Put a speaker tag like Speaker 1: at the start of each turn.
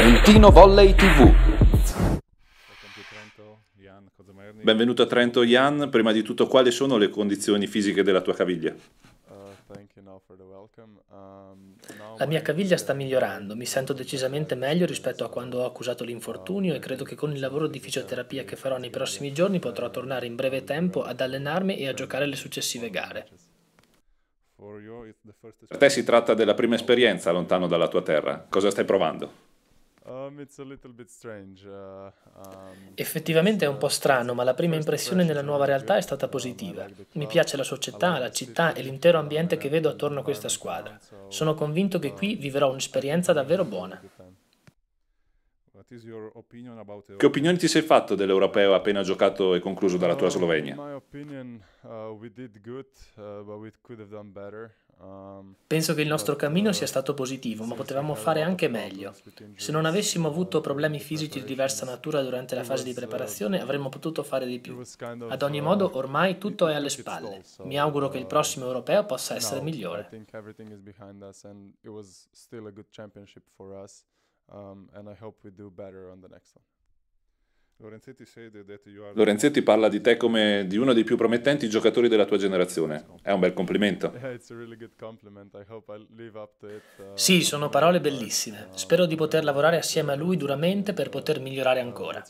Speaker 1: Trentino Volley TV. Benvenuto a Trento Jan, prima di tutto quali sono le condizioni fisiche della tua caviglia?
Speaker 2: La mia caviglia sta migliorando, mi sento decisamente meglio rispetto a quando ho accusato l'infortunio e credo che con il lavoro di fisioterapia che farò nei prossimi giorni potrò tornare in breve tempo ad allenarmi e a giocare le successive gare.
Speaker 1: Per te si tratta della prima esperienza lontano dalla tua terra, cosa stai provando?
Speaker 2: Um, uh, um, Effettivamente è un po' strano, ma la prima impressione nella nuova realtà è stata positiva. Mi piace la società, la città e l'intero ambiente che vedo attorno a questa squadra. Sono convinto che qui vivrò un'esperienza davvero buona.
Speaker 1: Che opinioni ti sei fatto dell'Europeo appena giocato e concluso dalla tua Slovenia? Uh, uh, um,
Speaker 2: Penso che il nostro cammino uh, sia stato positivo, ma potevamo fare anche meglio. Se non avessimo avuto problemi fisici di diversa natura durante la fase di preparazione, avremmo potuto fare di più. Ad ogni modo, ormai tutto è alle spalle. Mi auguro che il prossimo europeo possa essere migliore. Um, Lorenzetti
Speaker 1: parla di te come di uno dei più promettenti giocatori della tua generazione. È un bel
Speaker 2: complimento. Uh, sì, sono parole bellissime. Uh, Spero di poter lavorare assieme a lui duramente per poter migliorare uh, ancora.